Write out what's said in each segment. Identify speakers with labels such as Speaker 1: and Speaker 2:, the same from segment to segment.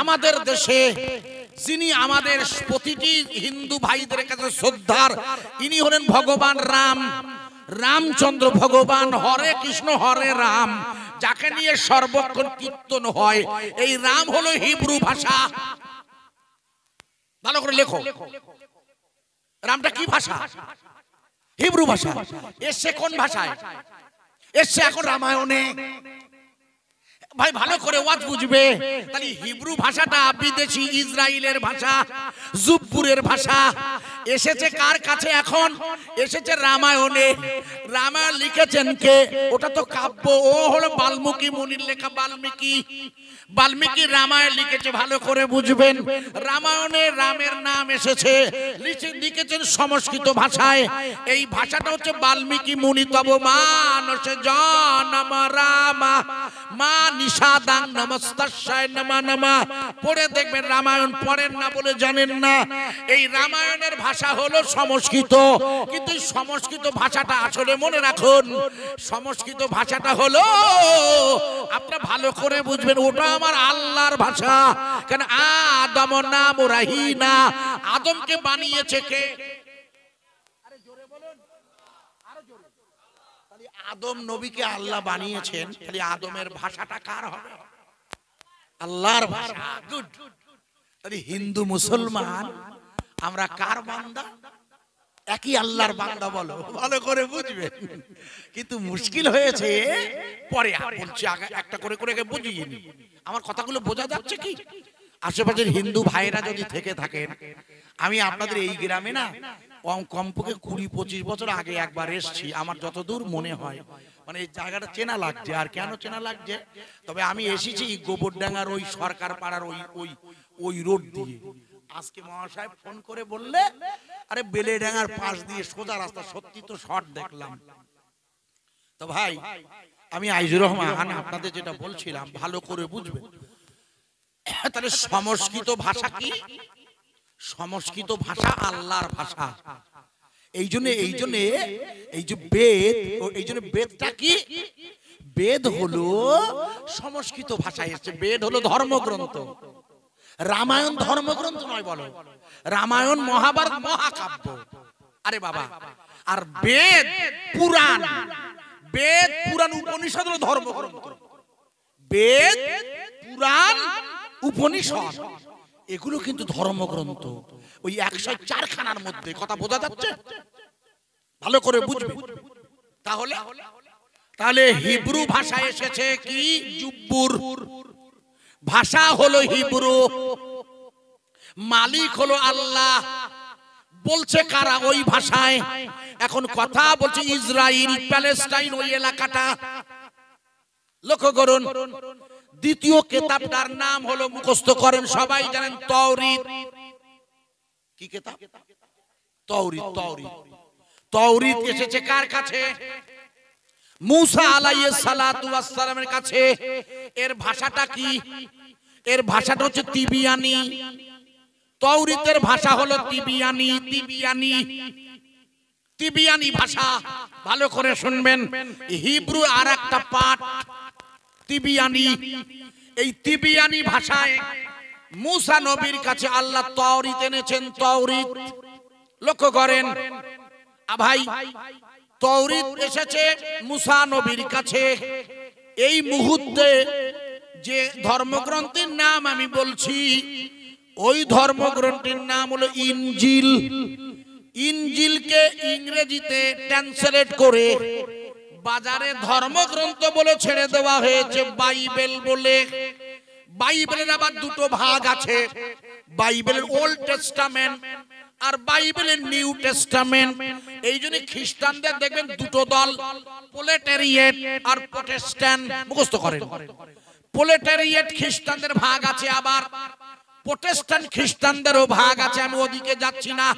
Speaker 1: আমাদের দেশে যিনি আমাদের প্রতিটি হিন্দু ভাইদের কাছে শ্রদ্ধার ইনি হলেন ভগবান রাম রামচন্দ্র ভগবান হরে কৃষ্ণ হরে রাম যাকে নিয়ে সর্বক্ষণ কীর্তন হয় এই রাম হলো হিব্রু ভাষা ভালো করে লেখো রামটা কি ভাষা হিব্রু ভাষা এসছে কোন ভাষায় এসছে এখন রামায়ণে ভাই ভালো করে ওয়াজ বুঝবে তাহলে হিব্রু ভাষাটা বিদেশি ইসরায়েলের ভাষা জুবপুরের ভাষা এসেছে কার কাছে এখন এসেছে রামায়ণে রামায়ণ লিখেছেন কে ওটা তো কাব্য ও হলো বাল্মীকি মুনির লেখা বাল্মীকি বাল্মীকি রামায়ণ লিখেছে ভালো করে বুঝবেন রামায়ণে রামের নাম এসেছে লিখেছেন সংস্কৃত ভাষায় এই ভাষাটা হচ্ছে বাল্মীকি মুনি তব মানস জনম রামা মান নিষাদাং নমস্তায় নামা নমা পড়ে দেখবেন রামায়ণ পড়েন না বলে জানেন না এই রামায়ণের ভাষা হলো সংস্কৃত কিন্তু সংস্কৃত ভাষাটা আসলে মনে রাখুন সংস্কৃত ভাষাটা হলো আপনার ভালো করে বুঝবেন ওটা আমার আল্লাহর ভাষা কেন আদম নাম রাহিনা আদমকে বানিয়েছে কে আদম নবীকে আল্লাহ বানিয়েছেন খালি আদমের ভাষাটা কার হবে আল্লাহর ভাষা গুড হিন্দু মুসলমান আমরা কার বান্দা একই আল্লাহর বান্দা বলো ভালো করে বুঝবে কিন্তু মুশকিল হয়েছে পরে বলছি একটা করে করে বুঝিয়ে নি আমার কথাগুলো বোঝা যাচ্ছে কি আশেপাশের হিন্দু ভাইরা যদি থেকে থাকেন আমি আপনাদের এই গ্রামে না কমপক্ষে কুড়ি পঁচিশ বছর আগে একবার এসছি আমার যতদূর মনে হয় মানে এই জায়গাটা চেনা লাগছে আর কেন চেনা লাগছে তবে আমি এসেছি গোবরডাঙ্গার ওই সরকার পাড়ার ওই ওই ওই রোড দিয়ে আজকে মহাশয় ফোন করে বললে আরে বেলে ডাঙার পাশ দিয়ে সোজা রাস্তা সত্যি তো শর্ট দেখলাম তো ভাই
Speaker 2: আমি আইজুর রহমান হ্যাঁ,
Speaker 1: আপনাদের যেটা বলছিলাম ভালো করে বুঝবে তাহলে সংস্কৃত ভাষা কি সংস্কৃত ভাষা আল্লাহর ভাষা এই জন্য এই জন্য এই যে বেদ এই জন্য বেদটা কি বেদ হলো সংস্কৃত ভাষায় এসছে বেদ হলো ধর্মগ্রন্থ রামায়ণ ধর্মগ্রন্থ নয় বলো রামায়ণ মহাভারত মহাকাব্য আরে বাবা আর বেদ পুরাণ বেদ পুরাণ উপনিষদ হলো ধর্মগ্রন্থ বেদ পুরাণ উপনিষদ এগুলো কিন্তু ধর্মগ্রন্থ ওই একশো চারখানার মধ্যে কথা বোঝা যাচ্ছে ভালো করে বুঝবে তাহলে তাহলে হিব্রু ভাষা এসেছে কি জুব্বুর ভাষা হলো হিব্রু মালিক হলো আল্লাহ বলছে কারা ওই ভাষায় এখন কথা বলছে ইসরায়েল প্যালেস্টাইন ওই এলাকাটা লক্ষ্য করুন দ্বিতীয় কেতাবটার নাম হলো মুখস্থ করেন সবাই জানেন তৌরিদ কি কেতাব তৌরিদ তৌরিদ তৌরিদ এসেছে কার কাছে মুসা আলাইয়ে সালাতু কাছে এর ভাষাটা কি এর ভাষাটা হচ্ছে তিবিয়ানি তৌরিতের ভাষা হলো তিবিয়ানি তিবিয়ানি তিবিয়ানি ভাষা ভালো করে শুনবেন হিব্রু আর একটা পাঠ তিবিয়ানি এই তিবিয়ানি ভাষায় মুসা নবীর কাছে আল্লাহ তাওরিত এনেছেন তাওরিত লক্ষ্য করেন ভাই তাওরিত এসেছে মুসা নবীর কাছে এই মুহূর্তে যে ধর্মগ্রন্থের নাম আমি বলছি ওই ধর্মগ্রন্থের নাম হলো ইনজিল ইনজিলকে ইংরেজিতে ট্রান্সলেট করে বাজারে ধর্মগ্রন্থ বলে ছেড়ে দেওয়া হয়েছে বাইবেল বলে বাইবেলের আবার দুটো ভাগ আছে বাইবেলের ওল্ড টেস্টামেন্ট আর বাইবেলের নিউ টেস্টামেন্ট এই জন্য খ্রিস্টানদের দেখবেন দুটো দল পোলেটেরিয়েট আর প্রোটেস্ট্যান্ট মুখস্থ করেন পোলেটেরিয়েট খ্রিস্টানদের ভাগ আছে আবার প্রোটেস্ট্যান্ট খ্রিস্টানদেরও ভাগ আছে আমি ওদিকে যাচ্ছি না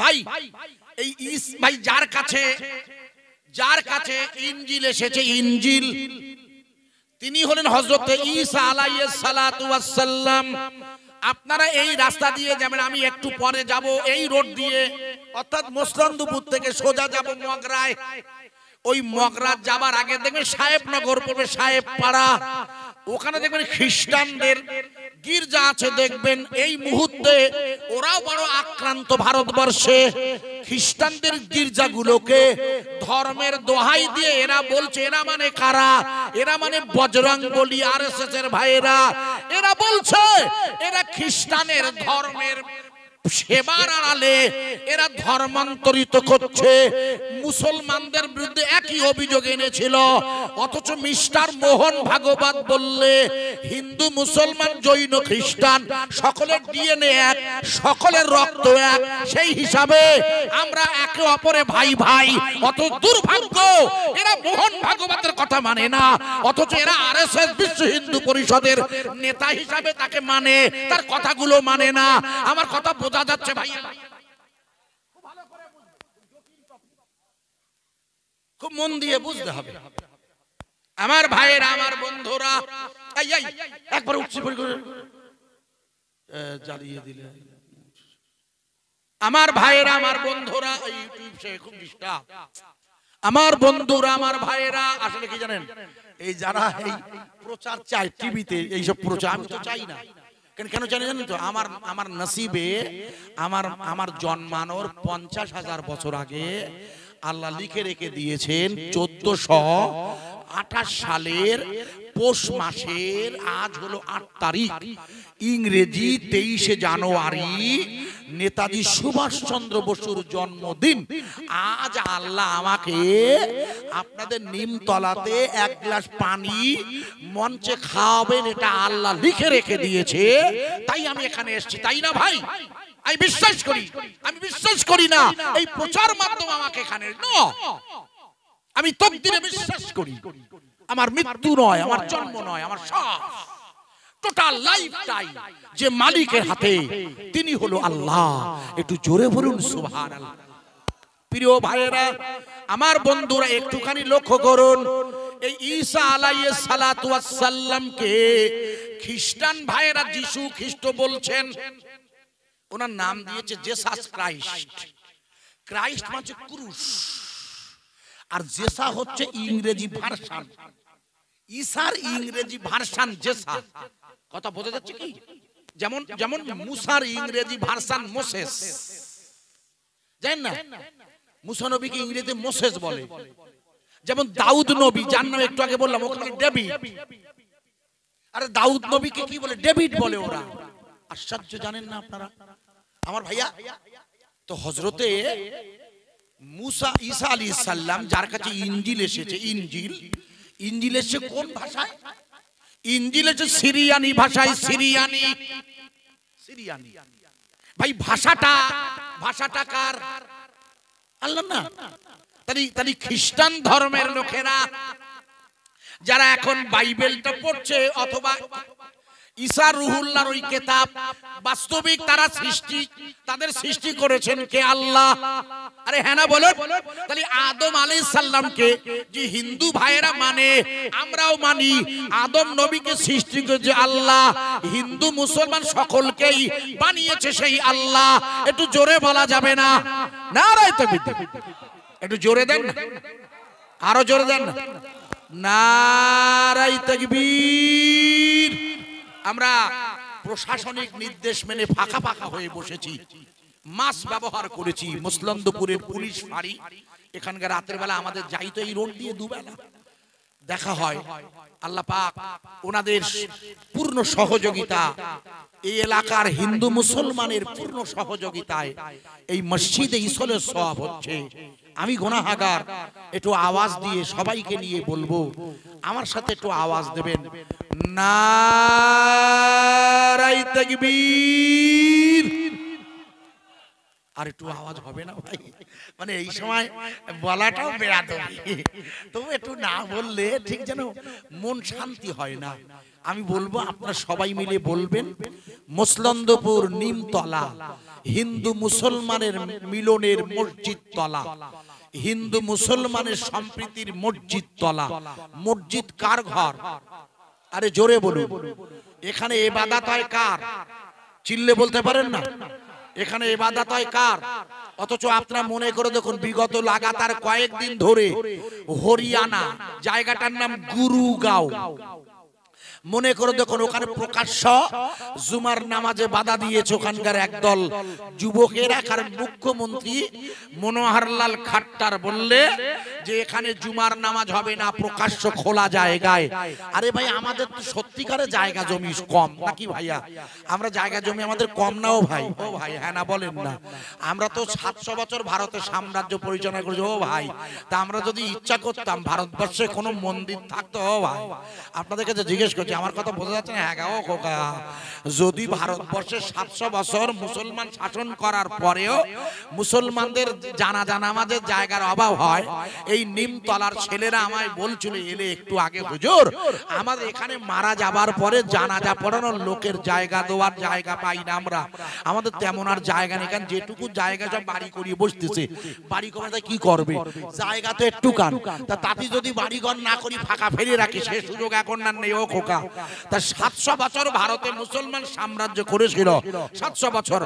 Speaker 1: ভাই এই ইস ভাই যার কাছে যার কাছে ইঞ্জিল এসেছে ইঞ্জিল তিনি হলেন হজরত ঈসা আলাইহিস সালাতু ওয়াসসালাম আপনারা এই রাস্তা দিয়ে যাবেন আমি একটু পরে যাব এই রোড দিয়ে অর্থাৎ দুপুর থেকে সোজা যাব মগরায় ওই মগরাত যাবার আগে দেখবেন সাহেবনগর পড়বে সাহেব পাড়া ওখানে দেখবেন খ্রিস্টানদের গির্জা আছে দেখবেন এই মুহূর্তে ওরাও বড় আক্রান্ত ভারতবর্ষে খ্রিস্টানদের গির্জাগুলোকে ধর্মের দোহাই দিয়ে এরা বলছে এরা মানে কারা এরা মানে বজরং বলি আর এস এর ভাইয়েরা এরা বলছে এরা খ্রিস্টানের ধর্মের সেবার আড়ালে এরা ধর্মান্তরিত করছে মুসলমানদের বিরুদ্ধে একই অভিযোগ এনেছিল অথচ মিস্টার মোহন ভাগবত বললে হিন্দু মুসলমান জৈন খ্রিস্টান সকলের ডিএনএ এক সকলের রক্ত এক সেই হিসাবে আমরা একে অপরে ভাই ভাই অত দুর্ভাগ্য এরা মোহন ভাগবতের কথা মানে না অথচ এরা আর এস এস বিশ্ব হিন্দু পরিষদের নেতা হিসাবে তাকে মানে তার কথাগুলো মানে না আমার কথা বোঝা বোঝা যাচ্ছে ভাইয়া খুব মন দিয়ে বুঝতে হবে আমার ভাইয়েরা আমার বন্ধুরা একবার উঠছে জ্বালিয়ে দিলে আমার ভাইয়েরা আমার বন্ধুরা ইউটিউব খুব ডিস্টার্ব আমার বন্ধুরা আমার ভাইয়েরা আসলে কি জানেন এই যারা এই প্রচার চায় টিভিতে এইসব প্রচার আমি তো চাই না কেন জানি জানেন তো আমার আমার নসিবে আমার আমার জন্মানোর পঞ্চাশ হাজার বছর আগে আল্লাহ লিখে রেখে দিয়েছেন চোদ্দশো আঠাশ সালের পৌষ মাসের আজ হলো আট তারিখ ইংরেজি তেইশে জানুয়ারি নেতাজি সুভাষচন্দ্র বসুর জন্মদিন আজ আল্লাহ আমাকে আপনাদের নিমতলাতে এক গ্লাস পানি মঞ্চে খাওয়াবেন এটা আল্লাহ লিখে রেখে দিয়েছে তাই আমি এখানে এসেছি তাই না ভাই আমি বিশ্বাস করি আমি বিশ্বাস করি না এই প্রচার মাধ্যম আমাকে এখানে আমি তকদিরে বিশ্বাস করি আমার মৃত্যু নয় আমার জন্ম নয় আমার শ্বাস টোটাল লাইফটাই যে মালিকের হাতে তিনি হলো আল্লাহ একটু জোরে বলুন সুবহানাল্লাহ প্রিয় ভাইয়েরা আমার বন্ধুরা একটুখানি লক্ষ্য করুন এই ঈসা আলাইহিস সালাত ওয়াস সালামকে খ্রিস্টান ভাইয়েরা যিশু খ্রিস্ট বলছেন ওনার নাম দিয়েছে জেসাস ক্রাইস্ট ক্রাইস্ট মানে ক্রুশ আর জেসা হচ্ছে ইংরেজি ভার্সান ইসার ইংরেজি ভার্সান জেসা কথা বোঝা যাচ্ছে কি যেমন যেমন মুসার ইংরেজি ভার্সান মোসেস জানেন না মুসা নবীকে ইংরেজি মোসেস বলে যেমন দাউদ নবী যার নাম একটু আগে বললাম ওখানে ডেভিড আরে দাউদ নবীকে কি বলে ডেভিড বলে ওরা আশ্চর্য জানেন না আপনারা আমার ভাইয়া তো হজরতে মুসা ঈসা আলী সাল্লাম যার কাছে ইঞ্জিল এসেছে ইঞ্জিল ইঞ্জিল এসেছে কোন ভাষায় ইঞ্জিল এসেছে সিরিয়ানি ভাষায় সিরিয়ানি সিরিয়ানি ভাই ভাষাটা ভাষাটা কার আল্লাহ না তাহলে তাহলে খ্রিস্টান ধর্মের লোকেরা যারা এখন বাইবেলটা পড়ছে অথবা ঈশা রুহুল্লার ওই কেতাব বাস্তবিক তারা সৃষ্টি তাদের সৃষ্টি করেছেন কে আল্লাহ আরে হ্যাঁ না বলো তাহলে আদম আলী সাল্লামকে যে হিন্দু ভাইয়েরা মানে আমরাও মানি আদম নবীকে সৃষ্টি করেছে আল্লাহ হিন্দু মুসলমান সকলকেই বানিয়েছে সেই আল্লাহ একটু জোরে বলা যাবে না না তো একটু জোরে দেন না আরো জোরে দেন না নারাই তকবীর আমরা প্রশাসনিক নির্দেশ মেনে ফাঁকা ফাঁকা হয়ে বসেছি মাস ব্যবহার করেছি মুসলন্দপুরের পুলিশ ফাঁড়ি এখানকার রাতের বেলা আমাদের যাই তো এই রোড দিয়ে দুবেলা দেখা হয় আল্লাহ পাক ওনাদের পূর্ণ সহযোগিতা এই এলাকার হিন্দু মুসলমানের পূর্ণ সহযোগিতায় এই মসজিদে ইসলের সব হচ্ছে আমি গোনাহাগার একটু আওয়াজ দিয়ে সবাইকে নিয়ে বলবো আমার সাথে একটু আওয়াজ দেবেন না আর একটু আওয়াজ হবে না ভাই মানে এই সময় বলাটাও বেড়াতে তবু একটু না বললে ঠিক যেন মন শান্তি হয় না আমি বলবো আপনারা সবাই মিলে বলবেন মুসলন্দপুর নিমতলা হিন্দু মুসলমানের মিলনের মসজিদ তলা হিন্দু মুসলমানের সম্প্রীতির মসজিদ তলা মসজিদ কার ঘর আরে জোরে বলুন এখানে এবাদাত হয় কার চিল্লে বলতে পারেন না এখানে এবাদাত হয় কার অথচ আপনারা মনে করে দেখুন বিগত লাগাতার কয়েকদিন ধরে হরিয়ানা জায়গাটার নাম গুরুগাঁও মনে করে দেখুন ওখানে প্রকাশ্য জুমার নামাজে বাধা দিয়েছে ওখানকার একদল যুবকের এখানে মুখ্যমন্ত্রী মনোহরলাল খাট্টার বললে যে এখানে জুমার নামাজ হবে না প্রকাশ্য খোলা জায়গায় আরে ভাই আমাদের তো সত্যিকারের জায়গা জমি কম নাকি ভাইয়া আমরা জায়গা জমি আমাদের কম নাও ভাই ও ভাই হ্যাঁ না বলেন না আমরা তো সাতশো বছর ভারতের সাম্রাজ্য পরিচালনা করেছি ও ভাই তা আমরা যদি ইচ্ছা করতাম ভারতবর্ষে কোনো মন্দির থাকতো ও ভাই আপনাদের কাছে জিজ্ঞেস করছি আমার কথা বোঝা যাচ্ছে না হ্যাঁ গাও খোকা যদি ভারতবর্ষে সাতশো বছর মুসলমান শাসন করার পরেও মুসলমানদের জানা জানা আমাদের জায়গার অভাব হয় এই নিমতলার ছেলেরা আমায় বলছিল এলে একটু আগে হুজুর আমাদের এখানে মারা যাবার পরে জানাজা পড়ানোর লোকের জায়গা দেওয়ার জায়গা পাই না আমরা আমাদের তেমন আর জায়গা নেই কারণ যেটুকু জায়গা সব বাড়ি করিয়ে বসতেছে বাড়ি করাতে কি করবে জায়গা তো একটু কান তা তাতে যদি বাড়িঘর না করি ফাঁকা ফেলে রাখি সে সুযোগ এখন আর নেই ও খোকা তা সাতশো বছর ভারতে মুসলমান সাম্রাজ্য করেছিল সাতশো বছর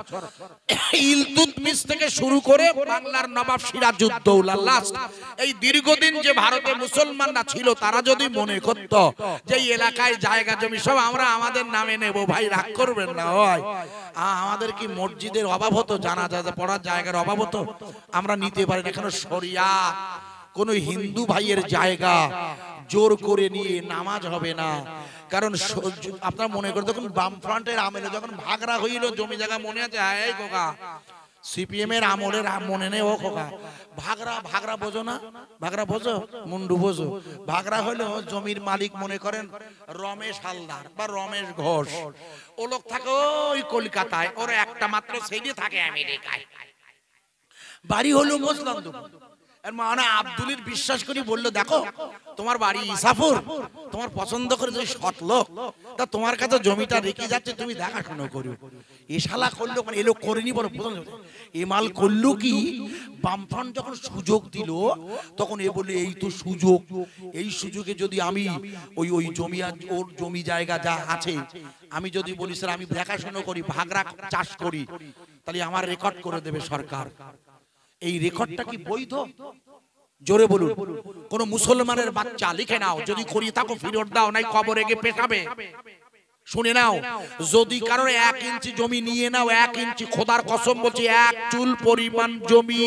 Speaker 1: ইলতুতমিস থেকে শুরু করে বাংলার নবাব সিরাজউদ্দৌলা লাস্ট এই দীর্ঘদিন যে ভারতে মুসলমানরা ছিল তারা যদি মনে করত যে এলাকায় জায়গা জমি সব আমরা আমাদের নামে নেব ভাই রাগ করবেন না হয় আমাদের কি মসজিদের অভাব হতো জানা যায় পড়ার জায়গার অভাব হতো আমরা নিতে পারি না কেন সরিয়া কোন হিন্দু ভাইয়ের জায়গা জোর করে নিয়ে নামাজ হবে না কারণ আপনারা মনে করেন তখন ফ্রন্টের আমলে যখন ভাগরা হইল জমি জায়গা মনে আছে হ্যাঁ কোকা সিপিএম এর আমলের মনে নেই ও কোকা ভাগরা ভাগরা বোঝো না ভাগরা বোঝো মুন্ডু বোঝো ভাগরা হলো জমির মালিক মনে করেন রমেশ হালদার বা রমেশ ঘোষ ও লোক থাকে ওই কলকাতায় ওর একটা মাত্র সেই থাকে আমেরিকায় বাড়ি হলো মুসলাম মানে আব্দুলির বিশ্বাস করি বললো দেখো তোমার বাড়ি ইসাফুর তোমার পছন্দ করে যদি সৎ লোক তা তোমার কাছে জমিটা রেখে যাচ্ছে তুমি দেখাশুনো করো এশালা করলো মানে এলো করেনি বলো প্রথম এমাল করলো কি বামফ্রন্ট যখন সুযোগ দিল তখন এ বলে এই তো সুযোগ এই সুযোগে যদি আমি ওই ওই জমি ওর জমি জায়গা যা আছে আমি যদি বলি স্যার আমি দেখাশুনো করি ভাগরা চাষ করি তাহলে আমার রেকর্ড করে দেবে সরকার এই রেকর্ডটা কি বৈধ জোরে বলুন কোন মুসলমানের বাচ্চা লিখে নাও যদি করিয়ে থাকো ফিরত দাও নাই কবরে গিয়ে পেটাবে শুনে নাও যদি কারোর এক ইঞ্চি জমি নিয়ে নাও এক ইঞ্চি খোদার কসম বলছি এক চুল পরিমাণ জমি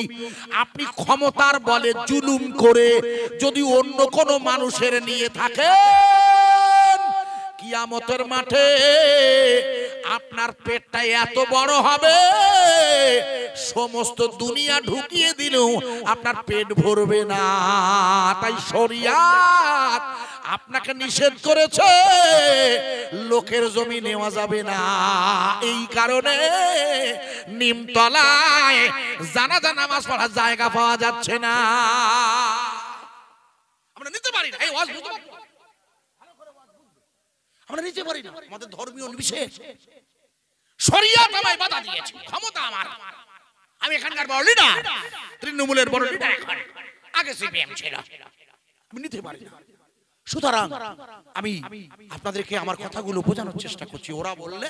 Speaker 1: আপনি ক্ষমতার বলে জুলুম করে যদি অন্য কোনো মানুষের নিয়ে থাকে কিয়ামতের মাঠে আপনার পেটটা এত বড় হবে সমস্ত দুনিয়া ঢুকিয়ে দিলেও আপনার পেট ভরবে না তাই শরিয়া আপনাকে নিষেধ করেছে লোকের জমি নেওয়া যাবে না এই কারণে নিমতলায় জানা মাছ পড়ার জায়গা পাওয়া যাচ্ছে না আমরা নিতে পারি না আমরা নিতে পারি না আমাদের ধর্মীয় নিষেধ শরিয়ত আমায় বাধা দিয়েছে ক্ষমতা আমার আমি এখানকার বড় লিডার তৃণমূলের বড় লিডার এখন আগে সিপিএম ছিল আমি নিতে পারি না সুতরাং আমি আপনাদেরকে আমার কথাগুলো বোঝানোর চেষ্টা করছি ওরা বললে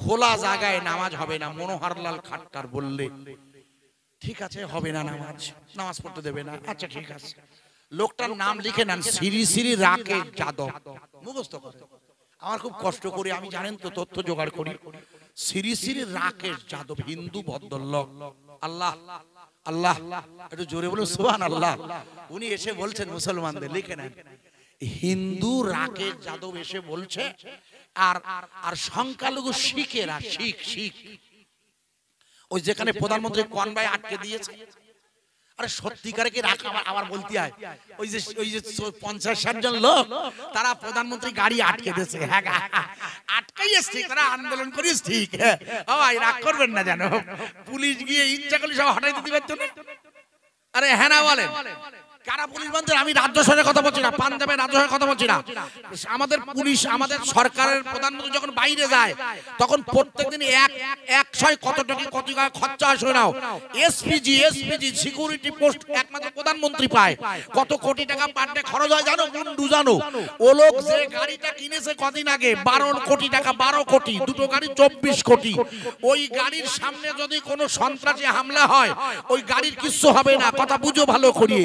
Speaker 1: খোলা জায়গায় নামাজ হবে না মনোহরলাল খাট্টার বললে ঠিক আছে হবে না নামাজ নামাজ পড়তে দেবে না আচ্ছা ঠিক আছে লোকটার নাম লিখে নেন শ্রী শ্রী রাকে যাদব মুখস্থ করে আমার খুব কষ্ট করি আমি জানেন তো তথ্য জোগাড় করি শ্রী শ্রী রাকেশ যাদব হিন্দু ভদ্রলোক আল্লাহ আল্লাহ একটু জোরে বলুন সুহান আল্লাহ উনি এসে বলছেন মুসলমানদের লিখে নেন হিন্দু রাকেশ যাদব এসে বলছে আর আর সংখ্যালঘু শিখেরা শিখ শিখ ওই যেখানে প্রধানমন্ত্রী কনবাই আটকে দিয়েছে আরে সত্যিকারে কি রাখ আমার আবার বলতে হয় ওই যে ওই যে পঞ্চাশ ষাট জন লোক তারা প্রধানমন্ত্রী গাড়ি আটকে দিয়েছে হ্যাঁ, হ্যাঁ, হ্যাঁ। আটকাই এসছে তারা আন্দোলন করিস ঠিক হ্যাঁ রাগ করবেন না জানো পুলিশ গিয়ে ইচ্ছা করলে সব হটাই দিতে পারতো না আরে হ্যাঁ না বলেন পুলিশ আমি রাজ্য কথা পাঞ্জাবের কথা বলছি না আমাদের পুলিশ আমাদের সরকারের প্রধানমন্ত্রী যখন বাইরে যায় তখন প্রত্যেকদিন এক কত সিকিউরিটি প্রধানমন্ত্রী পায় কত কোটি টাকা পার ডে খরচ হয় জানো মুন্ডু জানো ও লোক যে গাড়িটা কিনেছে কদিন আগে বারো কোটি টাকা বারো কোটি দুটো গাড়ি চব্বিশ কোটি ওই গাড়ির সামনে যদি কোনো সন্ত্রাসী হামলা হয় ওই গাড়ির কিচ্ছু হবে না কথা বুঝো ভালো করিয়ে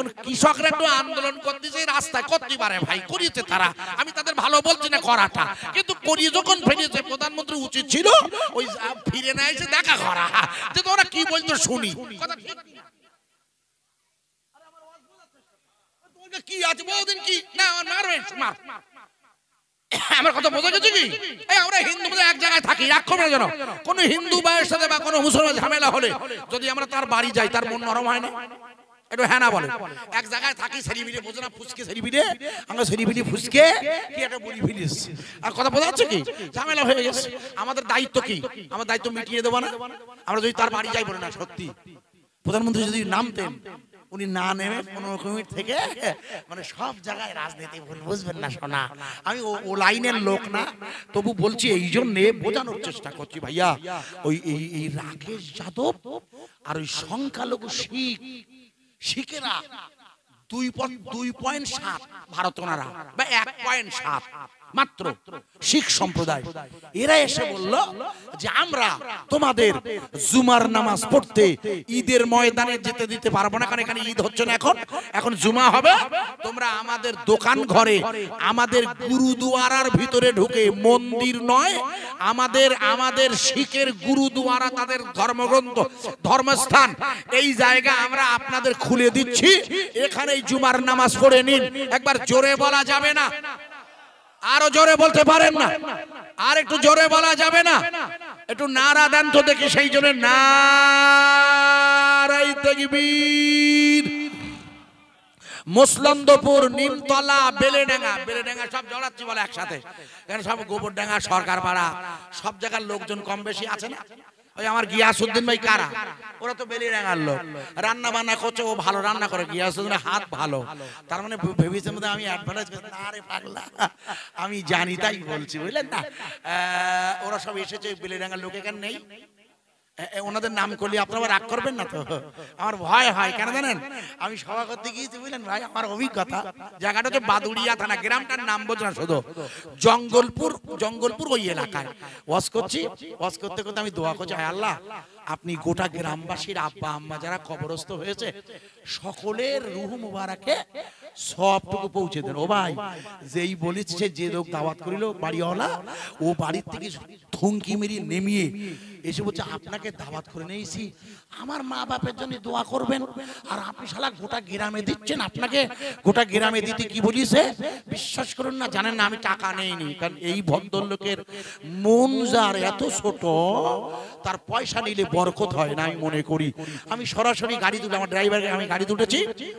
Speaker 1: এখন কৃষকরা একটু আন্দোলন করতেছে রাস্তায় করতে পারে ভাই করিয়েছে তারা আমি তাদের ভালো বলছি না করাটা কিন্তু করিয়ে যখন ফিরেছে প্রধানমন্ত্রী উচিত ছিল ওই ফিরে না এসে দেখা করা যে তোমরা কি বলতো শুনি কোন হিন্দু এক সাথে বা কোন মুসলমান ঝামেলা হলে যদি আমরা তার বাড়ি যাই তার মন নরম হয় না একটু হ্যাঁ, হ্যাঁ না বলে এক জায়গায় থাকি সেরিবিলে বোঝো না ফুসকে সেরিবিলে আমরা সেরিবিলি ফুসকে কি একটা বলি ফিলিস আর কথা বোঝা যাচ্ছে কি ঝামেলা হয়ে গেছে আমাদের দায়িত্ব কি আমার দায়িত্ব মিটিয়ে দেবো না আমরা যদি তার বাড়ি যাই বলে না সত্যি প্রধানমন্ত্রী যদি নামতেন উনি না নেমে পনেরো মিনিট থেকে মানে সব জায়গায় রাজনীতি ভুল বুঝবেন না সোনা আমি ও লাইনের লোক না তবু বলছি এই জন্যে বোঝানোর চেষ্টা করছি ভাইয়া ওই এই রাকেশ যাদব আর ওই সংখ্যালঘু শিখ শিখেরা দুই দুই পয়েন্ট সাত ভারত ওনারা বা এক পয়েন্ট সাত মাত্র শিখ সম্প্রদায় এরা এসে বলল যে আমরা তোমাদের জুমার নামাজ পড়তে ঈদের ময়দানে যেতে দিতে পারবো না কারণ এখানে ঈদ হচ্ছে না এখন এখন জুমা হবে তোমরা আমাদের দোকান ঘরে আমাদের গুরুদুয়ারার ভিতরে ঢুকে মন্দির নয় আমাদের আমাদের শিখের গুরুদুয়ারা তাদের ধর্মগ্রন্থ ধর্মস্থান এই জায়গা আমরা আপনাদের খুলে দিচ্ছি এখানে জুমার নামাজ পড়ে নিন একবার জোরে বলা যাবে না আরো জোরে বলতে পারেন না আর একটু জোরে বলা যাবে না একটু নারা দেন তো দেখি সেই জন্য নারাই মুসলন্দপুর নিমতলা বেলেডাঙ্গা বেলেডাঙ্গা সব জড়াচ্ছি বলে একসাথে সব সব গোবরডাঙ্গা সরকার পাড়া সব জায়গার লোকজন কম বেশি আছে না ওই আমার গিয়াসুদ্দিন ভাই কারা ওরা তো বেলি রাঙার লোক রান্না বান্না করছে ও ভালো রান্না করে গিয়াসুদ্দিন হাত ভালো তার মানে ভেবেছে মধ্যে আমি অ্যাডভার্টাইজ করছি না আরে পাগলা আমি জানি তাই বলছি বুঝলেন না ওরা সব এসেছে বেলি রাঙার লোক এখানে নেই ওনাদের নাম করলে আপনারা রাগ করবেন না তো আমার ভয় হয় কেন জানেন আমি সভা করতে গিয়েছি বুঝলেন ভাই আমার অভিজ্ঞতা জায়গাটা হচ্ছে বাদুড়িয়া থানা গ্রামটার নাম বোঝো না শুধু জঙ্গলপুর জঙ্গলপুর ওই এলাকায় ওয়াজ করছি ওয়াজ করতে করতে আমি দোয়া করছি হায় আল্লাহ আপনি গোটা গ্রামবাসীর আব্বা আম্মা যারা কবরস্থ হয়েছে সকলের রুহ মুবারাকে সবটুকু পৌঁছে দেন ও ভাই যেই বলেছে যে লোক দাওয়াত করিল বাড়িওয়ালা ও বাড়ির থেকে থুঙ্কি মেরি নেমিয়ে এসে বলছে আপনাকে দাওয়াত করে নিয়েছি আমার মা বাপের জন্য দোয়া করবেন আর আপনি শালা গোটা গ্রামে দিচ্ছেন আপনাকে গোটা গ্রামে দিতে কি বলিছে বিশ্বাস করুন না জানেন না আমি টাকা নেইনি কারণ এই ভদ্রলোকের মন যার এত ছোট তার পয়সা নিলে বরকত হয় না আমি মনে করি আমি সরাসরি গাড়ি তুলে আমার ড্রাইভারকে আমি গাড়ি তুলেছি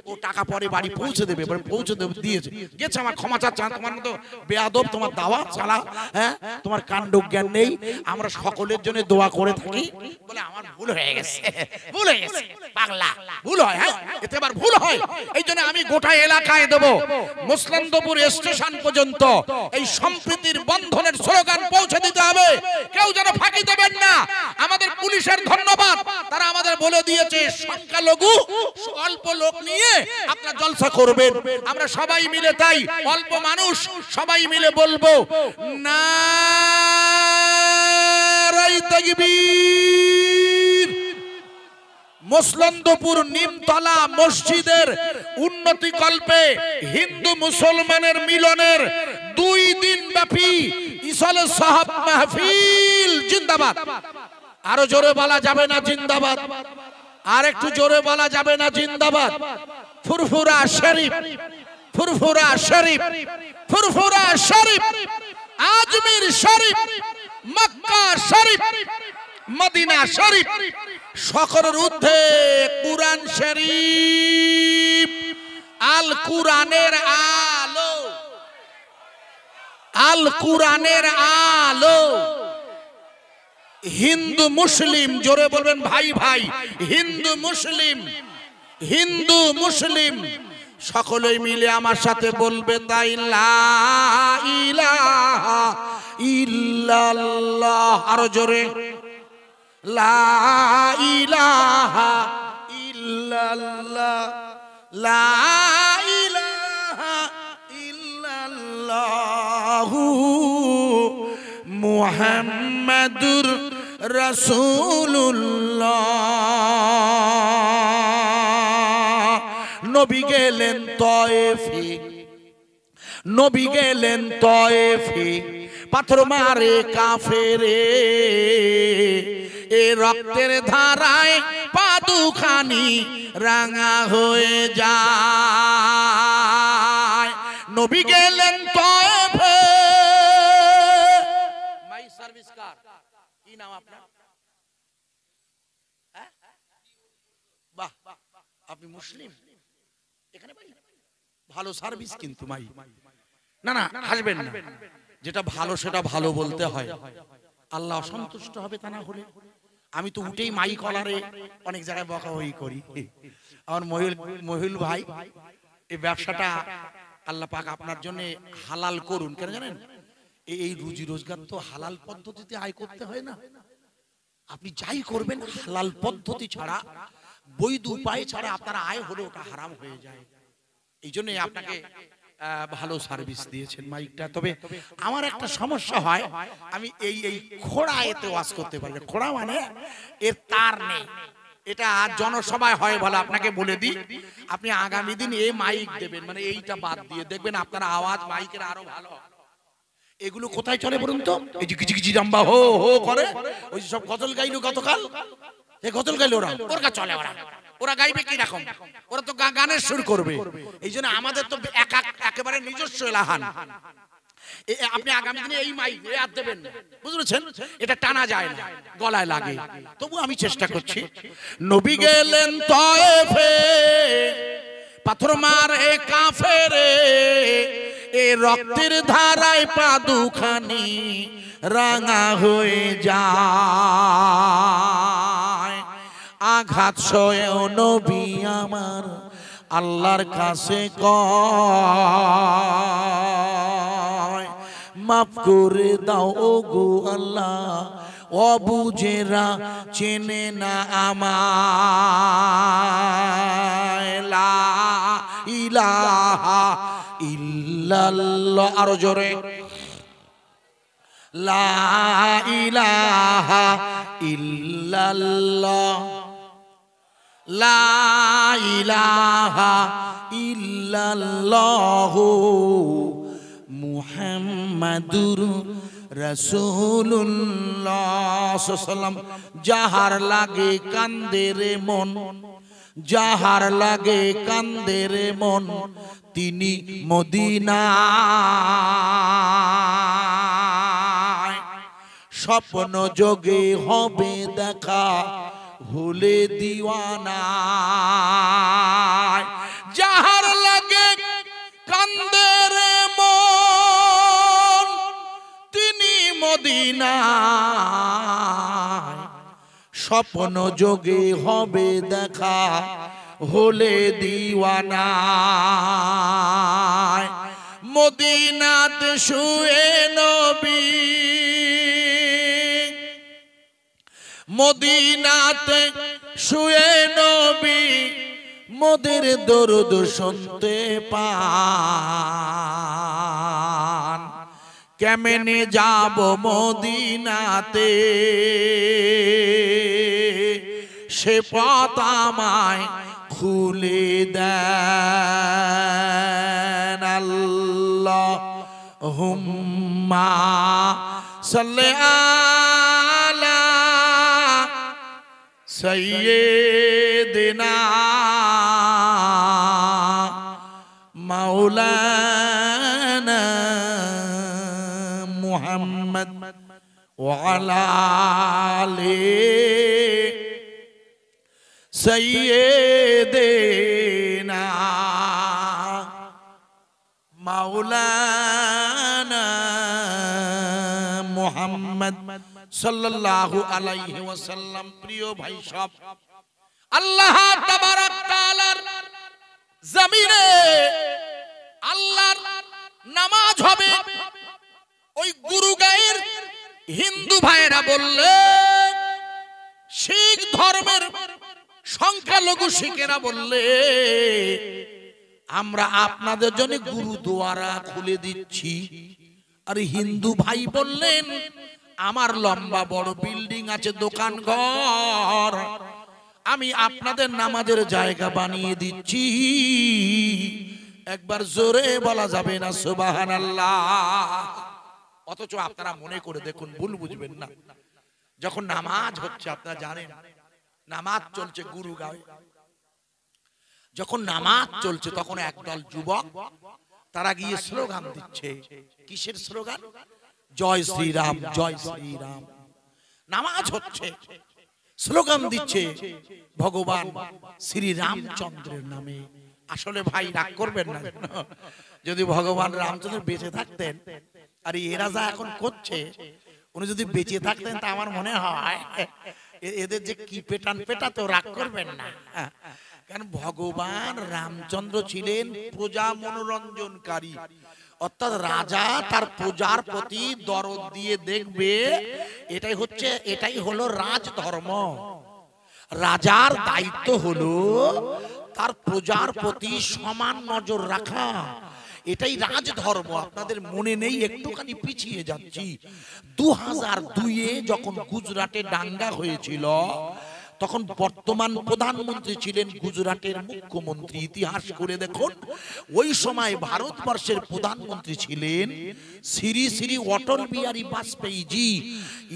Speaker 1: ও টাকা পরে বাড়ি পৌঁছে দেবে তারপরে পৌঁছে দিয়েছে গেছে আমার ক্ষমা চাচ্ছে তোমার মতো বেয়াদব তোমার দাওয়া চালা হ্যাঁ তোমার কাণ্ড জ্ঞান নেই আমরা সকলের জন্য দোয়া করে থাকি বলে আমার ভুল হয়ে গেছে ভুল হয়ে গেছে পাগলা ভুল হয় হ্যাঁ এতে আবার ভুল হয় এই জন্য আমি গোটা এলাকায় দেবো মুসলামদপুর স্টেশন পর্যন্ত এই সম্প্রীতির বন্ধনের স্লোগান পৌঁছে দিতে হবে কেউ যেন ফাঁকি দেবেন না আমাদের পুলিশের ধন্যবাদ তারা আমাদের বলে দিয়েছে সংখ্যালঘু অল্প লোক নিয়ে আপনার জলসা করবেন করবেন আমরা সবাই মিলে তাই অল্প মানুষ সবাই মিলে বলবো না মুসলন্দপুর নিমতলা মসজিদের উন্নতি কল্পে হিন্দু মুসলমানের মিলনের দুই দিন ব্যাপী মাহফিল জিন্দাবাদ আরো জোরে বলা যাবে না জিন্দাবাদ আর একটু জোরে বলা যাবে না জিন্দাবাদ ফুরফুরা শরীফ ফুরফুরা শরীফ ফুরফুরা শরীফ আজমির শরীফ মক্কা শরীফ মদিনা শরীফ সকলের ঊর্ধ্বে কুরআন শরীফ আল কুরআনের আলো আল কুরআনের আলো হিন্দু মুসলিম জোরে বলবেন ভাই ভাই হিন্দু মুসলিম হিন্দু মুসলিম সকলেই মিলে আমার সাথে বলবে তাই আরো জোরে লা ইলাহা লা ইলাহা মুহাম্মাদুর রাসূলুল্লাহ নবী গেলেন তয়েফে নবী গেলেন তয়েফে পাথর মারে কাফেরে এ রক্তের ধারায় পাদুখানি রাঙা হয়ে যায় নবী গেলেন তয়েফে নাম আপনার হ্যাঁ? বাহ আপনি মুসলিম এখানে ভালো সার্ভিস কিন্তু মাই না না হাসবেন না যেটা ভালো সেটা ভালো বলতে হয় আল্লাহ অসন্তুষ্ট হবে তা না হলে আমি তো উঠেই মাই কলারে অনেক জায়গায় বকা হই করি আমার মহিল মহিল ভাই এই ব্যবসাটা আল্লাহ পাক আপনার জন্য হালাল করুন কেন জানেন এই রুজি রোজগার তো হালাল পদ্ধতিতে আয় করতে হয় না আপনি যাই করবেন হালাল পদ্ধতি ছাড়া বৈধ উপায় ছাড়া আপনার আয় হলে ওটা হারাম হয়ে যায় এই জন্যই আপনাকে ভালো সার্ভিস দিয়েছেন মাইকটা তবে আমার একটা সমস্যা হয় আমি এই এই খোড়া এতে ওয়াজ করতে পারি না খোড়া মানে এর তার নেই এটা জনসভায় হয় বলে আপনাকে বলে দিই আপনি আগামী দিন এই মাইক দেবেন মানে এইটা বাদ দিয়ে দেখবেন আপনার আওয়াজ মাইকের আরো ভালো এগুলো কোথায় চলে বলুন তো এই যে কিচি কিচি জাম্বা হো হো করে ওই সব গজল গাইলো গতকাল এ গজল গাইলো ওরা ওর কাছে চলে ওরা ওরা গাইবে কি রকম ওরা তো গানের সুর করবে এই জন্য আমাদের তো এক একেবারে নিজস্ব এলাহান আপনি আগামী দিনে এই মাই হাত দেবেন বুঝেছেন এটা টানা যায় না গলায় লাগে তবু আমি চেষ্টা করছি নবী গেলেন তয়েফে পাথর মারে কাফেরে এ রক্তের ধারায় পা দুখানি রাঙা হয়ে যায় আঘাত সয়েও নবী আমার আল্লাহর কাছে কয় মাফ করে দাও ও গো আল্লাহ অবুজেরা চেনে না আমায় লা ইলাহা ইল্লাল্লাহ আরো জোরে লা ইলাহা ইল্লাল্লাহ লা ইলাহা ইল্লাল্লাহ মুহাম্মাদুর রাসূলুল্লাহ সাল্লাম যাহার লাগে কান্দে মন যাহার লাগে কান্দের মন তিনি মদিনা স্বপ্ন যোগে হবে দেখা ভুলে দিওয়ানা যাহার লাগে কান্দের মন তিনি মদিনা স্বপ্ন যোগে হবে দেখা হলে দিওয়ানা মদিনাত শুয়ে নবী মদিনাত শুয়ে নবী মোদের দরুদ শুনতে পা কেমনে যাব মদিনাতে সে পথ আমায় খুলে দেন আল্লাহুম্মা সাল্লি সাল্লে আলা সাইয়েদিনা مولانا محمد وعلى آله سيدنا مولانا محمد সাল্লাল্লাহু আলাইহি ওয়াসাল্লাম প্রিয় ভাই সব আল্লাহ তাবারাক তাআলার জমিনে আল্লাহর নামাজ হবে ওই গুরু গায়ের হিন্দু ভাইরা বললেন শিখ ধর্মের সংখ্যালঘু শিখেরা বললে আমরা আপনাদের জন্য গুরুদুয়ারা খুলে দিচ্ছি আর হিন্দু ভাই বললেন আমার লম্বা বড় বিল্ডিং আছে দোকান ঘর আমি আপনাদের নামাজের জায়গা বানিয়ে দিচ্ছি একবার জোরে বলা যাবে না সুবাহান অথচ আপনারা মনে করে দেখুন ভুল বুঝবেন না যখন নামাজ হচ্ছে আপনারা জানেন নামাজ চলছে গুরু গাঁয়ে যখন নামাজ চলছে তখন একদল যুবক তারা গিয়ে স্লোগান দিচ্ছে কিসের স্লোগান জয় শ্রীরাম জয় শ্রীরাম নামাজ হচ্ছে
Speaker 2: স্লোগান দিচ্ছে
Speaker 1: ভগবান শ্রী রামচন্দ্রের নামে আসলে ভাই রাগ করবেন না যদি ভগবান রামচন্দ্র বেঁচে থাকতেন আর এরা যা এখন করছে উনি যদি বেঁচে থাকতেন তা আমার মনে হয় এদের যে কি পেটান তো রাগ করবেন না কারণ ভগবান রামচন্দ্র ছিলেন প্রজা মনোরঞ্জনকারী অর্থাৎ রাজা তার প্রজার প্রতি দরদ দিয়ে দেখবে এটাই হচ্ছে এটাই হলো রাজ ধর্ম রাজার দায়িত্ব হলো তার প্রজার প্রতি সমান নজর রাখা এটাই রাজধর্ম আপনাদের মনে নেই একটুখানি পিছিয়ে যাচ্ছি দু হাজার দুইয়ে যখন গুজরাটে ডাঙ্গা হয়েছিল তখন বর্তমান প্রধানমন্ত্রী ছিলেন গুজরাটের মুখ্যমন্ত্রী ইতিহাস করে দেখুন ওই সময় ভারতবর্ষের প্রধানমন্ত্রী ছিলেন শ্রী শ্রী অটল বিহারী বাজপেয়ীজি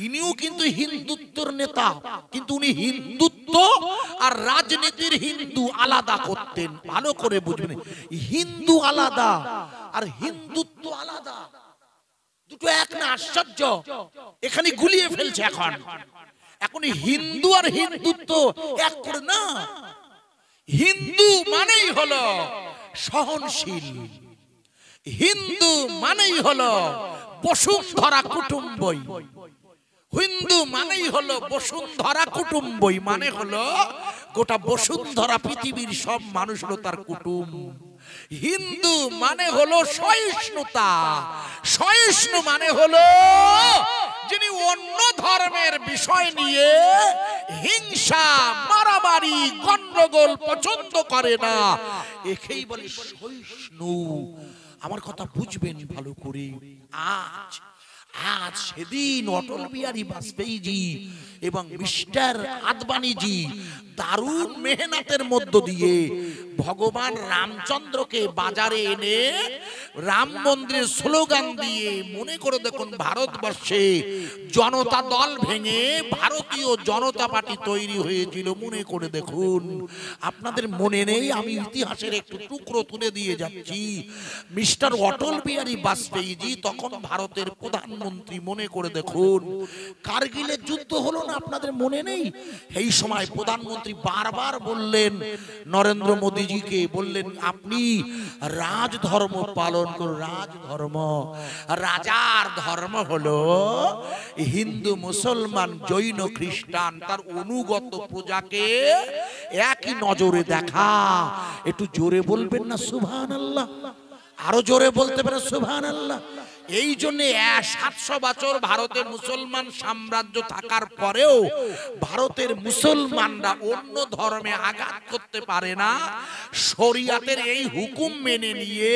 Speaker 1: ইনিও কিন্তু হিন্দুত্বর নেতা কিন্তু উনি হিন্দুত্ব আর রাজনীতির হিন্দু আলাদা করতেন ভালো করে বুঝবেন হিন্দু আলাদা আর হিন্দুত্ব আলাদা দুটো এক না আশ্চর্য এখানে গুলিয়ে ফেলছে এখন এখন হিন্দু আর হিন্দুত্ব এক করে না হিন্দু মানেই হল সহনশীল হিন্দু মানেই হল বসুন্ধরা কুটুম্বই হিন্দু মানেই হল বসুন্ধরা কুটুম্বই মানে হল গোটা বসুন্ধরা পৃথিবীর সব মানুষ হলো তার কুটুম হিন্দু মানে হলো সহিষ্ণুতা সহিষ্ণু মানে হলো যিনি অন্য ধর্মের বিষয় নিয়ে হিংসা মারামারি গন্ডগোল পছন্দ করে না একেই বলে সহিষ্ণু আমার কথা বুঝবেন ভালো করে আজ আজ সেদিন অটল বিহারী বাজপেয়ীজি এবং মিস্টার আদবানিজি দারুণ মেহনতের মধ্য দিয়ে ভগবান রামচন্দ্রকে বাজারে এনে রাম মন্দিরের স্লোগান দিয়ে মনে করে দেখুন ভারতবর্ষে জনতা দল ভেঙে ভারতীয় জনতা পার্টি তৈরি হয়েছিল মনে করে দেখুন আপনাদের মনে নেই আমি ইতিহাসের একটু টুকরো তুলে দিয়ে যাচ্ছি মিস্টার অটল বিহারী বাজপেয়ীজি তখন ভারতের প্রধান প্রধানমন্ত্রী মনে করে দেখুন কার্গিলের যুদ্ধ হলো না আপনাদের মনে নেই এই সময় প্রধানমন্ত্রী বারবার বললেন নরেন্দ্র মোদীজিকে বললেন আপনি রাজধর্ম পালন করুন রাজধর্ম রাজার ধর্ম হলো হিন্দু মুসলমান জৈন খ্রিস্টান তার অনুগত প্রজাকে একই নজরে দেখা একটু জোরে বলবেন না সুভান আল্লাহ আরো জোরে বলতে পারে সুভান আল্লাহ এই জন্য সাতশো বছর ভারতে মুসলমান সাম্রাজ্য থাকার পরেও ভারতের মুসলমানরা অন্য ধর্মে আঘাত করতে পারে না শরিয়াতের এই হুকুম মেনে নিয়ে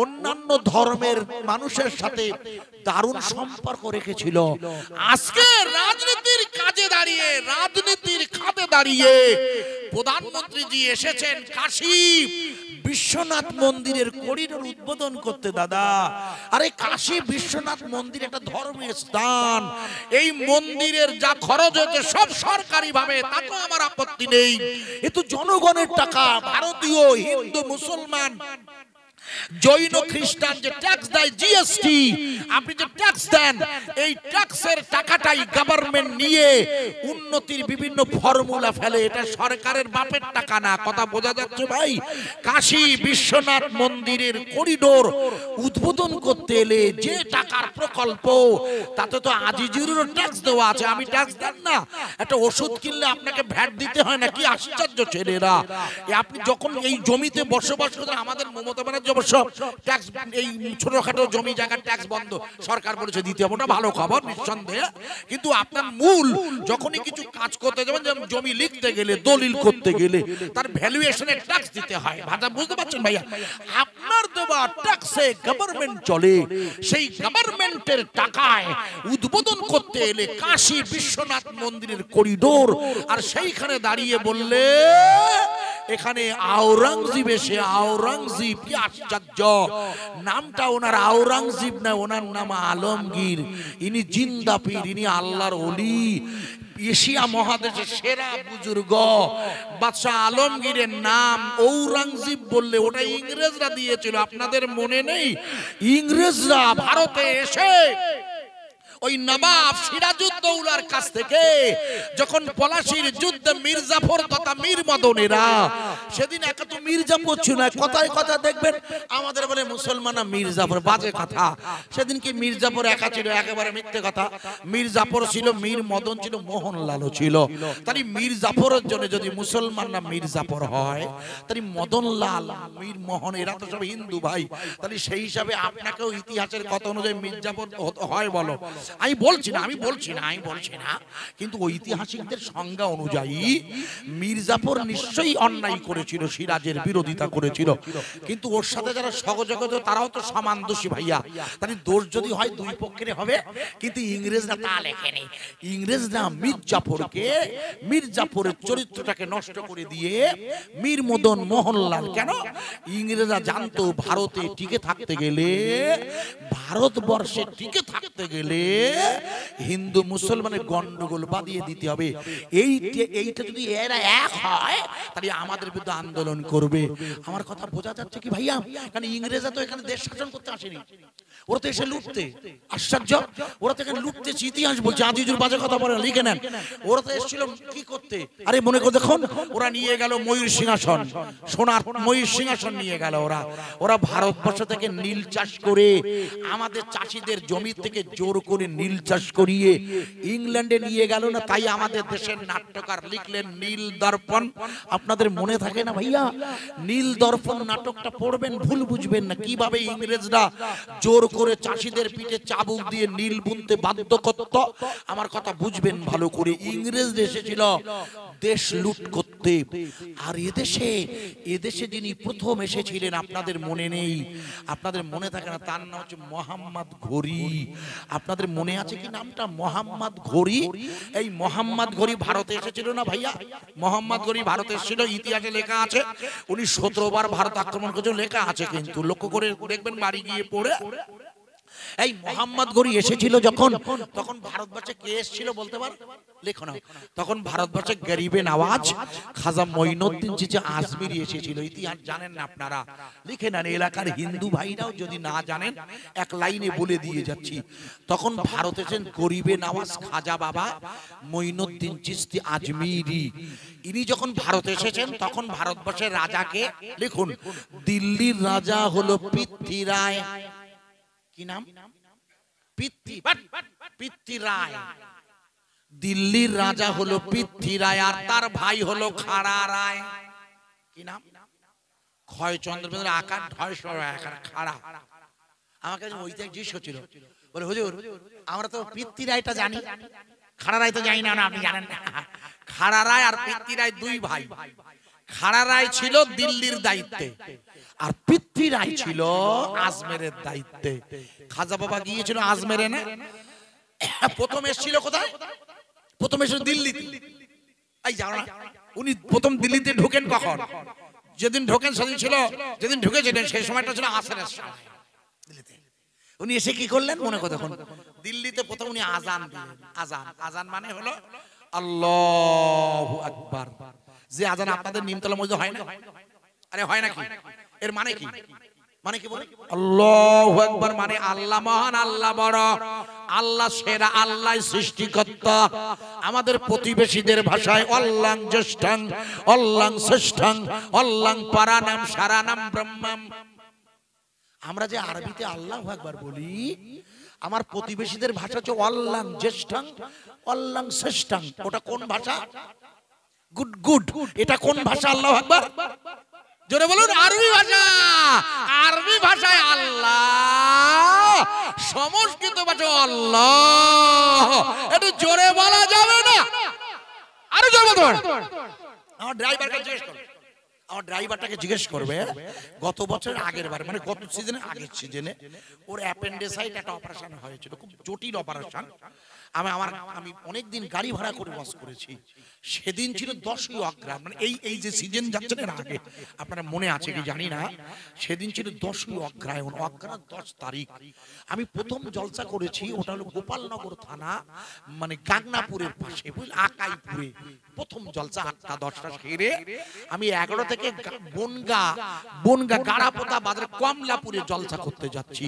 Speaker 1: অন্যান্য ধর্মের মানুষের সাথে দারুণ সম্পর্ক রেখেছিল আজকে রাজনীতির কাজে দাঁড়িয়ে রাজনীতির খাতে দাঁড়িয়ে প্রধানমন্ত্রী জি এসেছেন কাশি বিশ্বনাথ মন্দিরের করিডোর উদ্বোধন করতে দাদা আরে কাশী বিশ্বনাথ মন্দির একটা ধর্মের স্থান এই মন্দিরের যা খরচ হয়েছে সব সরকারি ভাবে তাতে আমার আপত্তি নেই এ তো জনগণের টাকা ভারতীয় হিন্দু মুসলমান জৈন খ্রিস্টান যে ট্যাক্স দেয় জিএসটি আপনি যে ট্যাক্স দেন এই ট্যাক্সের টাকাটাই গভর্নমেন্ট নিয়ে উন্নতির বিভিন্ন ফর্মুলা ফেলে এটা সরকারের বাপের টাকা না কথা বোঝা যাচ্ছে ভাই কাশি বিশ্বনাথ মন্দিরের করিডোর উদ্বোধন করতে এলে যে টাকার প্রকল্প তাতে তো আজিজুরেরও ট্যাক্স দেওয়া আছে আমি ট্যাক্স দেন না একটা ওষুধ কিনলে আপনাকে ভ্যাট দিতে হয় না কি আশ্চর্য ছেলেরা আপনি যখন এই জমিতে বসবাস করেন আমাদের মমতা ব্যানার্জি অবশ্য ট্যাক্স এই ছোটখাটো জমি জায়গার ট্যাক্স বন্ধ সরকার বলেছে দিতে হবে ওটা ভালো খবর নিঃসন্দেহে কিন্তু আপনার মূল যখনই কিছু কাজ করতে যাবেন যেমন জমি লিখতে গেলে দলিল করতে গেলে তার ভ্যালুয়েশনের ট্যাক্স দিতে হয় ভাতা বুঝতে পারছেন ভাইয়া আপনার দেওয়া ট্যাক্সে গভর্নমেন্ট চলে সেই গভর্নমেন্টের টাকায় উদ্বোধন করতে এলে কাশি বিশ্বনাথ মন্দিরের করিডোর আর সেইখানে দাঁড়িয়ে বললে এখানে আওরঙ্গজীব এসে আওরঙ্গজীব আচার্য নামটা ওনার আওরঙ্গজীব না ওনার নাম আলমগীর ইনি জিন্দা ইনি আল্লাহর অলি এশিয়া মহাদেশের সেরা বুজুর্গ বাদশাহ আলমগীরের নাম ঔরঙ্গজীব বললে ওটা ইংরেজরা দিয়েছিল আপনাদের মনে নেই ইংরেজরা ভারতে এসে ওই নবাব সিরাজউদ্দৌলার কাছ থেকে যখন পলাশির যুদ্ধে মির্জাফর তথা মীর মদনেরা সেদিন একে তো মির্জা পড়ছি না কথায় কথা দেখবেন আমাদের বলে মুসলমানরা মির্জাফর বাজে কথা সেদিন কি মির্জাফর একা ছিল একেবারে মিথ্যে কথা মির্জাফর ছিল মীর মদন ছিল মোহনলালও ছিল তাই মির্জাফরের জন্য যদি মুসলমানরা মির্জাফর হয় তাই মদনলাল মীর মোহন এরা তো সব হিন্দু ভাই তাহলে সেই হিসাবে আপনাকেও ইতিহাসের কথা অনুযায়ী মির্জাফর হয় বলো আমি বলছি না আমি বলছি না আমি বলছি না কিন্তু ঐতিহাসিকদের সংজ্ঞা অনুযায়ী মির্জাপুর নিশ্চয়ই অন্যায় করেছিল সিরাজের বিরোধিতা করেছিল কিন্তু ওর সাথে যারা সহযোগত তারাও তো সমান দোষী ভাইয়া তাহলে দোষ যদি হয় দুই পক্ষের হবে কিন্তু ইংরেজরা তা লেখেনি ইংরেজরা মির্জাফরকে মির্জাফরের চরিত্রটাকে নষ্ট করে দিয়ে মীর মদন মোহনলাল কেন ইংরেজরা জানতো ভারতে টিকে থাকতে গেলে ভারতবর্ষে টিকে থাকতে গেলে হিন্দু মুসলমানের গন্ডগোল বাঁধিয়ে দিতে হবে এই এইটা যদি এরা এক হয় তাহলে আমাদের বিরুদ্ধে আন্দোলন করবে আমার কথা বোঝা যাচ্ছে কি ভাইয়া কারণ ইংরেজরা তো এখানে দেশ শাসন করতে আসেনি ওরা তো এসে লুটতে আশ্চর্য ওরা তো এখানে লুটতে ইতিহাস বলছে আজিজুর বাজে কথা বলে লিখে নেন ওরা তো এসেছিল কি করতে আরে মনে করে দেখুন ওরা নিয়ে গেল ময়ূর সিংহাসন সোনার ময়ূর সিংহাসন নিয়ে গেল ওরা ওরা ভারতবর্ষ থেকে নীল চাষ করে আমাদের চাষিদের জমি থেকে জোর করে করে নীল চাষ করিয়ে ইংল্যান্ডে নিয়ে গেল না তাই আমাদের দেশের নাট্যকার লিখলেন নীল দর্পণ আপনাদের মনে থাকে না ভাইয়া নীল দর্পণ নাটকটা পড়বেন ভুল বুঝবেন না কিভাবে ইংরেজরা জোর করে চাষিদের পিঠে চাবুক দিয়ে নীল বুনতে বাধ্য করত আমার কথা বুঝবেন ভালো করে ইংরেজ দেশে ছিল দেশ লুট করতে আর এদেশে এদেশে যিনি প্রথম এসেছিলেন আপনাদের মনে নেই আপনাদের মনে থাকে না তার নাম হচ্ছে মোহাম্মদ ঘড়ি আপনাদের মনে আছে কি নামটা মোহাম্মদ ঘড়ি এই মোহাম্মদ ঘড়ি ভারতে এসেছিল না ভাইয়া মোহাম্মদ ঘড়ি ভারতে এসেছিল ইতিহাসে লেখা আছে উনি সতেরো বার ভারত আক্রমণ করেছিল লেখা আছে কিন্তু লক্ষ্য করে দেখবেন বাড়ি গিয়ে পড়ে এই মোহাম্মদ গরি এসেছিল যখন তখন ভারতবর্ষে কে এসেছিল বলতে পার লেখো না তখন ভারতবর্ষে গরিবে নওয়াজ খাজা মঈনুদ্দিন যে আজমিরি এসেছিল ইতিহাস জানেন না আপনারা লিখে নেন এলাকার হিন্দু ভাইরাও যদি না জানেন এক লাইনে বলে দিয়ে যাচ্ছি তখন ভারত এসেছেন গরিবে নওয়াজ খাজা বাবা মঈনুদ্দিন চিস্তি আজমিরি ইনি যখন ভারত এসেছেন তখন ভারতবর্ষের রাজাকে লিখুন দিল্লির রাজা হলো পৃথ্বী রায় কি নাম রায় দিল্লির রাজা হলো পৃথ্বী রায় আর তার ভাই হলো খাড়া রায় কি নাম ক্ষয় চন্দ্রবেন্দ্র আকার ঢয় খাড়া আমাকে কাছে ওইটা জিজ্ঞেস বলে হুজুর আমরা তো পিতৃ রায়টা জানি খাড়া রায় তো জানি না আপনি জানেন না খাড়া রায় আর পৃথ্বী রায় দুই ভাই খাড়া রায় ছিল দিল্লির দায়িত্বে আর পৃথ্বীরাই ছিল আজমেরের দায়িত্বে খাজা বাবা গিয়েছিল আজমের এনে প্রথম এসেছিল কোথায় প্রথম এসেছিল দিল্লি এই জানো উনি প্রথম দিল্লিতে ঢোকেন কখন যেদিন ঢোকেন সেদিন ছিল যেদিন ঢুকে যেতেন সেই সময়টা ছিল আসেনের উনি এসে কি করলেন মনে কথা দিল্লিতে প্রথম উনি আজান দিলেন আজান আজান মানে হলো আল্লাহ আকবার যে আজান আপনাদের নিমতলা মসজিদ হয় না আরে হয় নাকি এর মানে কি মানে কি বলে আল্লাহ একবার মানে আল্লাহ মহান আল্লাহ বড় আল্লাহ সেরা আল্লাহ সৃষ্টিকর্তা আমাদের প্রতিবেশীদের ভাষায় অল্লাং জ্যেষ্ঠাং অল্লাং শ্রেষ্ঠাং অল্লাং পারানাম সারানাম ব্রহ্মাম আমরা যে আরবিতে আল্লাহ একবার বলি আমার প্রতিবেশীদের ভাষা হচ্ছে অল্লাং জ্যেষ্ঠাং অল্লাং শ্রেষ্ঠাং ওটা কোন ভাষা গুড গুড এটা কোন ভাষা আল্লাহ একবার জোরে বলুন আরবি ভাষা আরবি ভাষায় আল্লাহ সংস্কৃত ভাষা আল্লাহ একটু জোরে বলা যাবে না আরো জোরে বলতে পারে আমার ড্রাইভারকে জিজ্ঞেস করো আমার ড্রাইভারটাকে জিজ্ঞেস করবে গত বছরের আগের বার মানে গত সিজনে আগের সিজনে ওর অ্যাপেন্ডিসাইট একটা অপারেশন হয়েছিল খুব জটিল অপারেশন আমি আমার আমি অনেকদিন গাড়ি ভাড়া করে বাস করেছি সেদিন ছিল দশই অগ্রহায়ণ মানে এই এই যে সিজন যাচ্ছে না আগে আপনারা মনে আছে কি জানি না সেদিন ছিল দশই অগ্রহায়ণ অগ্রহায়ণ দশ তারিখ আমি প্রথম জলসা করেছি ওটা হলো গোপালনগর থানা মানে গাগনাপুরের পাশে বুঝলি আকাইপুরে প্রথম জলসা আটটা দশটা সেরে আমি এগারো থেকে বনগা বনগা গাড়াপোতা বাজারে কমলাপুরে জলসা করতে যাচ্ছি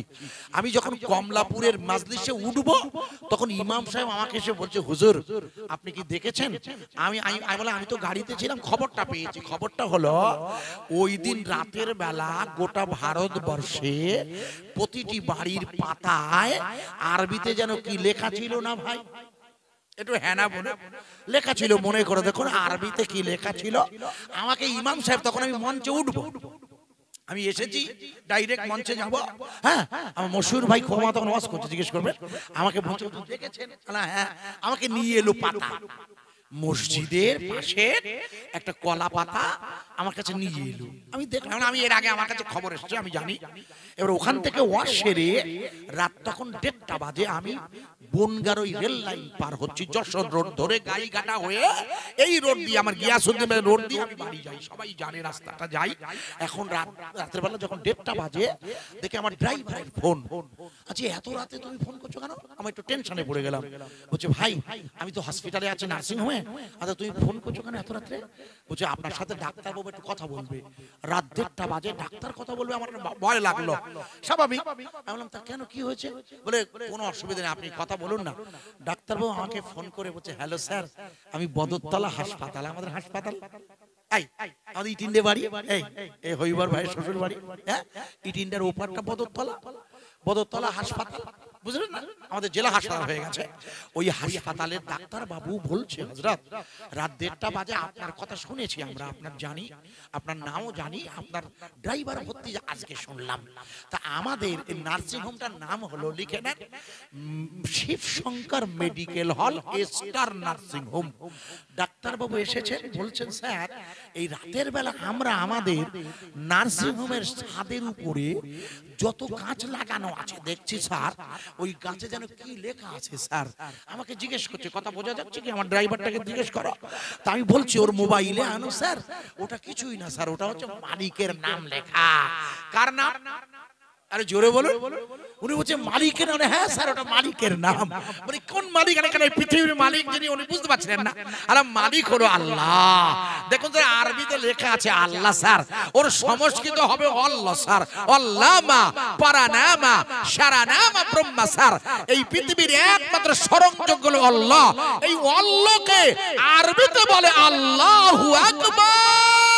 Speaker 1: আমি যখন কমলাপুরের মাজলিসে উঠবো তখন ইমাম সাহেব সাহেব আমাকে এসে বলছে হুজুর আপনি কি দেখেছেন আমি বলে আমি তো গাড়িতে ছিলাম খবরটা পেয়েছি খবরটা হলো ওই দিন রাতের বেলা গোটা ভারতবর্ষে প্রতিটি বাড়ির পাতায় আরবিতে যেন কি লেখা ছিল না ভাই একটু হ্যানা বলে লেখা ছিল মনে করে দেখুন আরবিতে কি লেখা ছিল আমাকে ইমাম সাহেব তখন আমি মঞ্চে উঠবো আমি এসেছি ডাইরেক্ট মঞ্চে যাব হ্যাঁ আমার মশুর ভাই ক্ষমা তখন ওয়াজ করছে জিজ্ঞেস করবে আমাকে দেখেছেন হ্যাঁ, হ্যাঁ, হ্যাঁ আমাকে নিয়ে এলো পাতা মসজিদের পাশে একটা কলা পাতা আমার কাছে নিয়ে এলো আমি দেখলাম হ্যাঁ, আমি এর আগে আমার কাছে খবর এসেছে আমি জানি এবার ওখান থেকে ওয়াশ সেরে রাত তখন দেড়টা বাজে আমি বনগার রেল লাইন পার হচ্ছি যশোর রোড ধরে গাড়ি কাটা হয়ে এই রোড দিয়ে আমার রোড দিয়ে আমি বাড়ি যাই সবাই জানে রাস্তাটা যাই এখন রাত রাত্রেবেলা যখন দেড়টা বাজে দেখে আমার ড্রাইভারের ফোন আচ্ছা এত রাতে তুমি ফোন করছো কেন আমি একটু টেনশনে পড়ে গেলাম বলছে ভাই আমি তো হসপিটালে আছি নার্সিংহোমে আচ্ছা তুমি ফোন করছো কেন এত রাত্রে বলছে আপনার সাথে ডাক্তারবাবু একটু কথা বলবে রাত দেড়টা বাজে ডাক্তার কথা বলবে আমার ভয় লাগলো স্বাভাবিক আমি বললাম তা কেন কি হয়েছে বলে কোনো অসুবিধা নেই আপনি কথা বলুন না ডাক্তারবাবু আমাকে ফোন করে বলছে হ্যালো স্যার আমি বদরতলা হাসপাতাল আমাদের হাসপাতাল আই আমাদের ইটিন্ডে বাড়ি এই এই হইবার বাড়ি হ্যাঁ ইটিন্ডার ওপারটা বদরতলা বদরতলা হাসপাতাল বুঝলেন না আমাদের জেলা হাসপাতাল হয়ে গেছে ওই হাসপাতালের ডাক্তার বাবু বলছে হজরত রাত দেড়টা বাজে আপনার কথা শুনেছি আমরা আপনার জানি আপনার নামও জানি আপনার ড্রাইভার ভর্তি আজকে শুনলাম তা আমাদের নার্সিং হোমটার নাম হলো লিখে নেন Shivshankar medical hall star nursing home ডাক্তারবাবু এসেছেন বলছেন স্যার এই রাতের বেলা আমরা আমাদের নার্সিং হোমের ছাদের উপরে যত কাঁচ লাগানো আছে দেখছি স্যার ওই গাছে যেন কি লেখা আছে স্যার আমাকে জিজ্ঞেস করছে কথা বোঝা যাচ্ছে কি আমার ড্রাইভারটাকে জিজ্ঞেস করো তা আমি বলছি ওর মোবাইলে আনো স্যার ওটা কিছুই না স্যার ওটা হচ্ছে মালিকের নাম লেখা কার নাম আরে জোরে বলো উনি বলছে মালিকের মানে হ্যাঁ স্যার ওটা মালিকের নাম মানে কোন মালিক এখানে পৃথিবীর মালিক যিনি উনি বুঝতে পারছিলেন না আরে মালিক হলো আল্লাহ দেখুন তো আরবিতে লেখা আছে আল্লাহ স্যার ওর সংস্কৃত হবে অল্লাহ স্যার অল্লামা পারানামা সারানামা ব্রহ্মা স্যার এই পৃথিবীর একমাত্র স্মরণযোগ্য হলো অল্লাহ এই অল্লাহকে আরবিতে বলে আল্লাহু আকবার